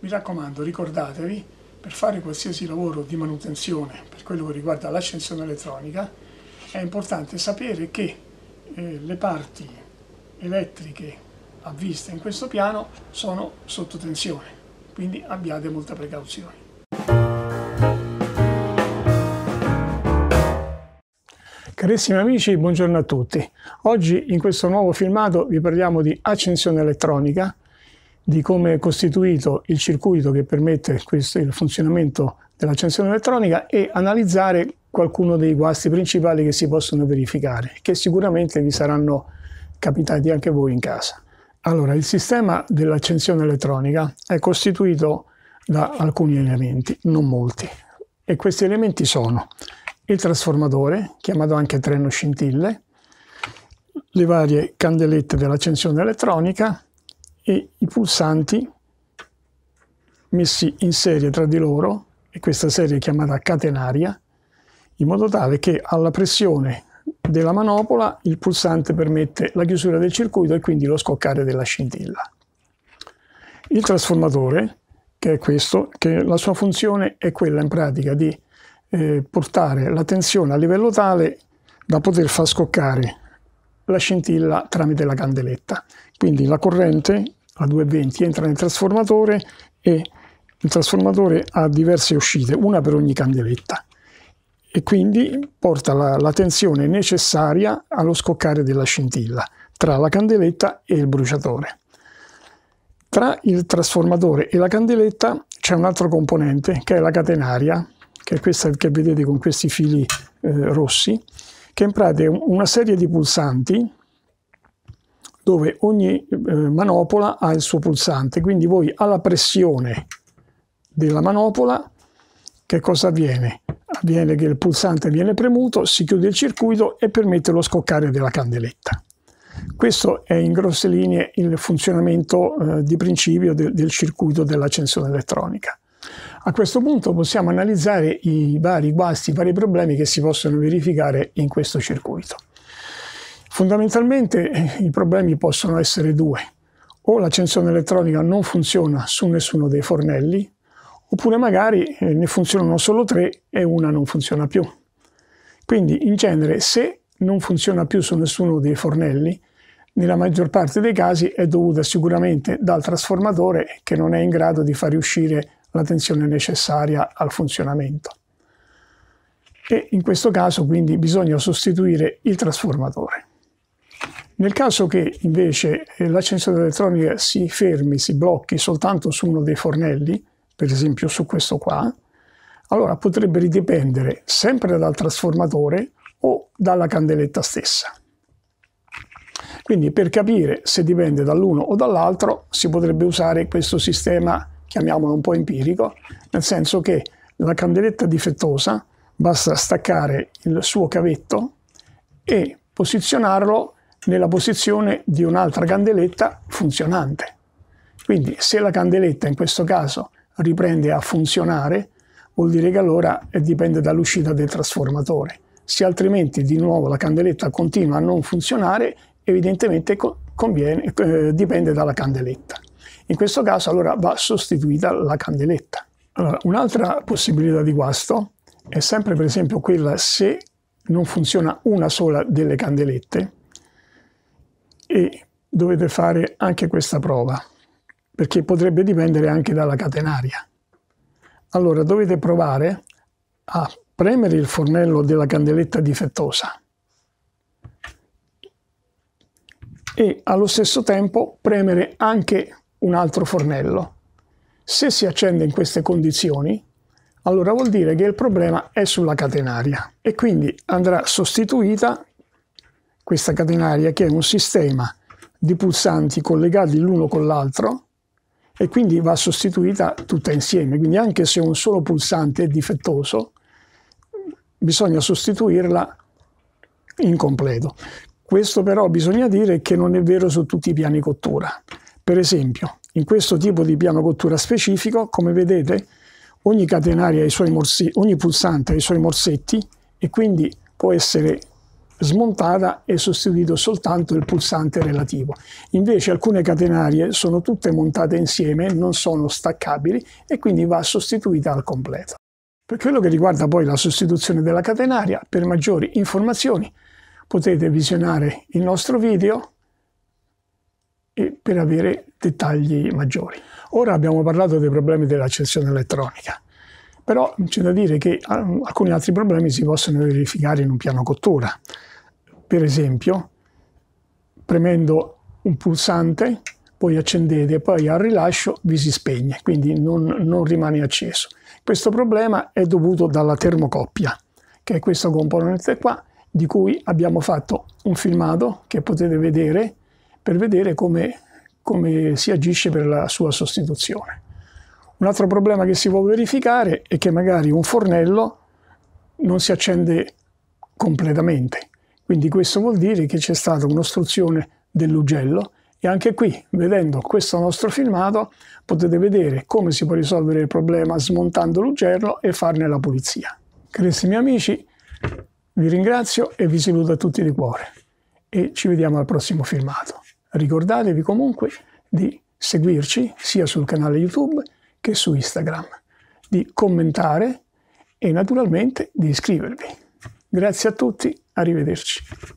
Mi raccomando, ricordatevi, per fare qualsiasi lavoro di manutenzione per quello che riguarda l'accensione elettronica, è importante sapere che eh, le parti elettriche a vista in questo piano sono sotto tensione, quindi abbiate molta precauzione. Carissimi amici, buongiorno a tutti. Oggi in questo nuovo filmato vi parliamo di accensione elettronica, di come è costituito il circuito che permette questo, il funzionamento dell'accensione elettronica e analizzare qualcuno dei guasti principali che si possono verificare, che sicuramente vi saranno capitati anche voi in casa. Allora, il sistema dell'accensione elettronica è costituito da alcuni elementi, non molti, e questi elementi sono il trasformatore, chiamato anche treno scintille, le varie candelette dell'accensione elettronica, e i pulsanti messi in serie tra di loro e questa serie è chiamata catenaria in modo tale che alla pressione della manopola il pulsante permette la chiusura del circuito e quindi lo scoccare della scintilla. Il trasformatore, che è questo, che la sua funzione è quella in pratica di eh, portare la tensione a livello tale da poter far scoccare la scintilla tramite la candeletta. Quindi la corrente a 220, entra nel trasformatore e il trasformatore ha diverse uscite, una per ogni candeletta e quindi porta la, la, tensione necessaria allo scoccare della scintilla tra la candeletta e il bruciatore. Tra il trasformatore e la candeletta c'è un altro componente che è la catenaria, che è questa che vedete con questi fili eh, rossi, che in pratica è una serie di pulsanti dove ogni eh, manopola ha il suo pulsante, quindi voi alla pressione della manopola che cosa avviene? Avviene che il pulsante viene premuto, si chiude il circuito e permette lo scoccare della candeletta. Questo è in grosse linee il funzionamento eh, di principio de del circuito dell'accensione elettronica. A questo punto possiamo analizzare i vari guasti, i vari problemi che si possono verificare in questo circuito. Fondamentalmente eh, i problemi possono essere due. O l'accensione elettronica non funziona su nessuno dei fornelli, oppure magari eh, ne funzionano solo tre e una non funziona più. Quindi in genere se non funziona più su nessuno dei fornelli, nella maggior parte dei casi è dovuta sicuramente dal trasformatore che non è in grado di far uscire la tensione necessaria al funzionamento. E in questo caso quindi bisogna sostituire il trasformatore. Nel caso che invece eh, l'accenditore elettronica si fermi, si blocchi soltanto su uno dei fornelli, per esempio su questo qua, allora potrebbe ridipendere sempre dal trasformatore o dalla candeletta stessa. Quindi per capire se dipende dall'uno o dall'altro si potrebbe usare questo sistema, chiamiamolo un po' empirico, nel senso che la candeletta difettosa basta staccare il suo cavetto e posizionarlo nella posizione di un'altra candeletta funzionante. Quindi se la candeletta in questo caso riprende a funzionare, vuol dire che allora eh, dipende dall'uscita del trasformatore. Se altrimenti di nuovo la candeletta continua a non funzionare, evidentemente conviene, eh, dipende dalla candeletta. In questo caso allora va sostituita la candeletta. Allora, un'altra possibilità di guasto è sempre per esempio quella se non funziona una sola delle candelette, e dovete fare anche questa prova perché potrebbe dipendere anche dalla catenaria. Allora dovete provare a premere il fornello della candeletta difettosa e allo stesso tempo premere anche un altro fornello. Se si accende in queste condizioni, allora vuol dire che il problema è sulla catenaria e quindi andrà sostituita questa catenaria che è un sistema di pulsanti collegati l'uno con l'altro e quindi va sostituita tutta insieme. Quindi anche se un solo pulsante è difettoso, bisogna sostituirla in completo. Questo però bisogna dire che non è vero su tutti i piani cottura. Per esempio, in questo tipo di piano cottura specifico, come vedete, ogni catenaria ha i suoi morsi, ogni pulsante ha i suoi morsetti e quindi può essere smontata e sostituito soltanto il pulsante relativo. Invece alcune catenarie sono tutte montate insieme, non sono staccabili e quindi va sostituita al completo. Per quello che riguarda poi la sostituzione della catenaria, per maggiori informazioni potete visionare il nostro video e per avere dettagli maggiori. Ora abbiamo parlato dei problemi dell'accensione elettronica però c'è da dire che ah, alcuni altri problemi si possono verificare in un piano cottura. Per esempio, premendo un pulsante, poi accendete, poi al rilascio vi si spegne, quindi non, non rimane acceso. Questo problema è dovuto dalla termocoppia, che è questo componente qua, di cui abbiamo fatto un filmato che potete vedere per vedere come, come si agisce per la sua sostituzione. Un altro problema che si può verificare è che magari un fornello non si accende completamente. Quindi questo vuol dire che c'è stata un'ostruzione dell'ugello e anche qui, vedendo questo nostro filmato, potete vedere come si può risolvere il problema smontando l'ugello e farne la pulizia. Carissimi amici, vi ringrazio e vi saluto a tutti di cuore e ci vediamo al prossimo filmato. Ricordatevi comunque di seguirci sia sul canale YouTube che su Instagram, di commentare e naturalmente di iscrivervi. Grazie a tutti, arrivederci.